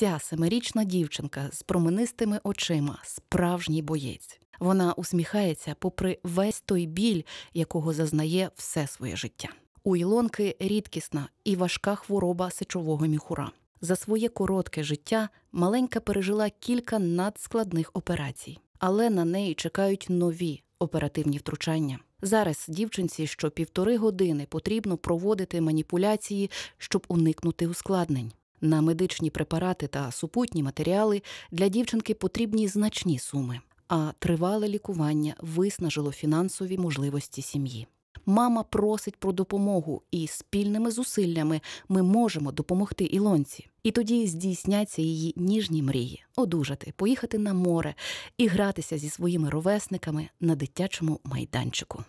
Ця семирічна дівчинка з променистими очима, справжній боєць. Вона усміхається, попри весь той біль, якого зазнає все своє життя. У Ілонки рідкісна і важка хвороба сечового міхура. За своє коротке життя маленька пережила кілька надскладних операцій, але на неї чекають нові оперативні втручання. Зараз дівчинці що півтори години потрібно проводити маніпуляції, щоб уникнути ускладнень. На медичні препарати та супутні матеріали для дівчинки потрібні значні суми, а тривале лікування виснажило фінансові можливості сім'ї. Мама просить про допомогу, і спільними зусиллями ми можемо допомогти Ілонці. І тоді здійсняться її ніжні мрії: одужати, поїхати на море і гратися зі своїми ровесниками на дитячому майданчику.